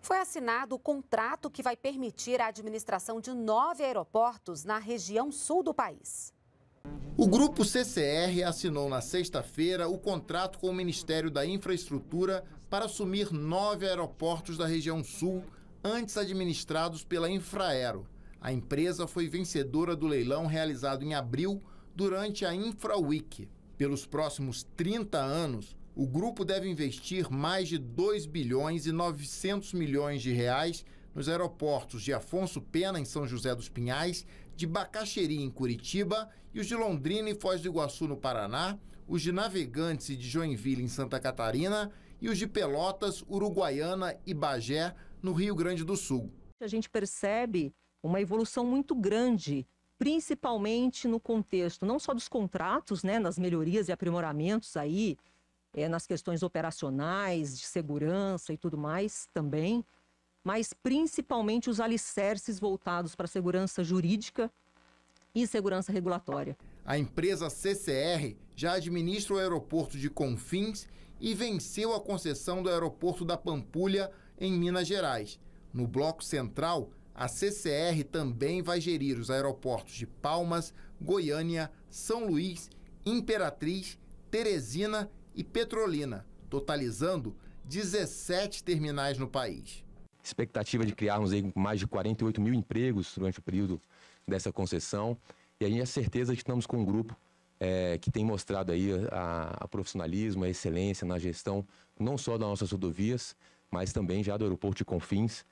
Foi assinado o contrato que vai permitir a administração de nove aeroportos na região sul do país. O grupo CCR assinou na sexta-feira o contrato com o Ministério da Infraestrutura para assumir nove aeroportos da região sul, antes administrados pela Infraero. A empresa foi vencedora do leilão realizado em abril durante a InfraWeek. Pelos próximos 30 anos, o grupo deve investir mais de 2 bilhões e 900 milhões de reais nos aeroportos de Afonso Pena, em São José dos Pinhais, de Bacaxeri, em Curitiba, e os de Londrina e Foz do Iguaçu, no Paraná, os de Navegantes e de Joinville, em Santa Catarina, e os de Pelotas, Uruguaiana e Bagé, no Rio Grande do Sul. A gente percebe uma evolução muito grande, principalmente no contexto não só dos contratos, né, nas melhorias e aprimoramentos aí é, nas questões operacionais, de segurança e tudo mais também, mas principalmente os alicerces voltados para segurança jurídica e segurança regulatória. A empresa CCR já administra o aeroporto de Confins e venceu a concessão do aeroporto da Pampulha, em Minas Gerais. No bloco central, a CCR também vai gerir os aeroportos de Palmas, Goiânia, São Luís, Imperatriz, Teresina e Petrolina, totalizando 17 terminais no país. Expectativa de criarmos mais de 48 mil empregos durante o período dessa concessão. E a gente é certeza que estamos com um grupo é, que tem mostrado aí a, a, profissionalismo, a excelência na gestão, não só das nossas rodovias, mas também já do aeroporto de Confins,